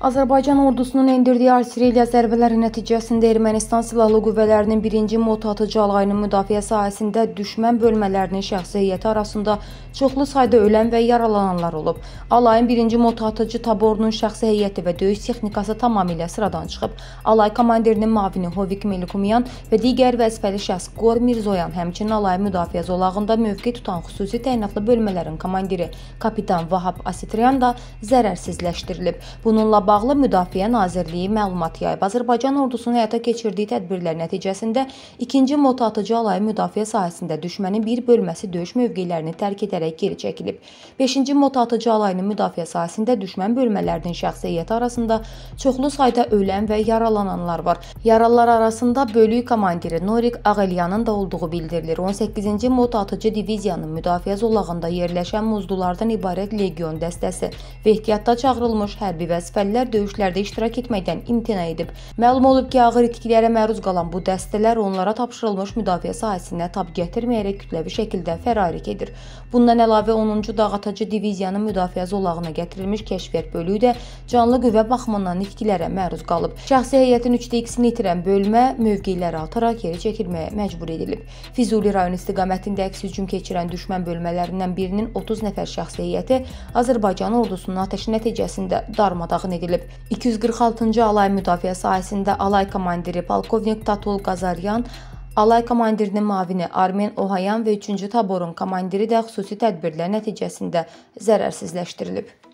Azərbaycan ordusunun endirdiyi artilleriya zərbələri nəticəsində Ermənistan silahlı qüvvələrinin 1-ci motatıcı alayının müdafiə sahəsində düşmən bölmələrinin şəxsi heyəti arasında çoxlu sayda ölən və yaralananlar olub. Alayın 1-ci motatıcı taborunun şəxsi heyəti və döyüş texnikası tamamilə sıradan çıxıb. Alay komandirinin mavini Hovik Melikumyan və digər vəzifəli şəxs Qor Mirzoyan, həmçinin alayın müdafiə zolağında mövqe tutan xüsusi təyinatlı bölmələrin komandiri kapitan Vahab Asitryan da zərərsizləşdirilib. Bununla bağlı Müdafiə Nazirliyi məlumat yayıb. Azərbaycan ordusunun həyata keçirdiyi tədbirlər nəticəsində 2-ci motatıcı alayı müdafiə sahəsində düşmənin bir bölməsi döyüş mövqelərini tərk edərək geri çəkilib. 5-ci motatıcı alayının müdafiə sahəsində düşmən bölmələrinin şəxsiyyəti arasında çoxlu sayda ölən və yaralananlar var. Yaralılar arasında bölük komandiri Norik Ağəlyanın da olduğu bildirilir. 18-ci motatıcı diviziyanın müdafiə zolağında yerləşən muzdulardan ibarət legion dəstəsi və ehtiyatda çağırılmış hərbi vəzifəlilər ermənilər döyüşlərdə iştirak etməkdən imtina edib. Məlum olub ki, ağır itkilərə məruz qalan bu dəstələr onlara tapşırılmış müdafiə sahəsinə tab gətirməyərək kütləvi şəkildə fərari edir. Bundan əlavə 10-cu dağatıcı diviziyanın müdafiə zolağına gətirilmiş kəşfiyyat bölüyü də canlı qüvvə baxımından itkilərə məruz qalıb. Şəxsi heyətin 3-də 2-sini itirən bölmə mövqeləri ataraq geri çəkilməyə məcbur edilib. Füzuli rayon istiqamətində əks hücum keçirən düşmən bölmələrindən birinin 30 nəfər şəxsi heyəti Azərbaycan ordusunun atəşi nəticəsində darmadağın edilib edilib. 246-cı Alay Müdafiə sahəsində alay komandiri polkovnik Tatul Qazaryan Alay komandirinin mavini Armen Ohayan və 3-cü taborun komandiri də xüsusi tədbirlər nəticəsində zərərsizləşdirilib.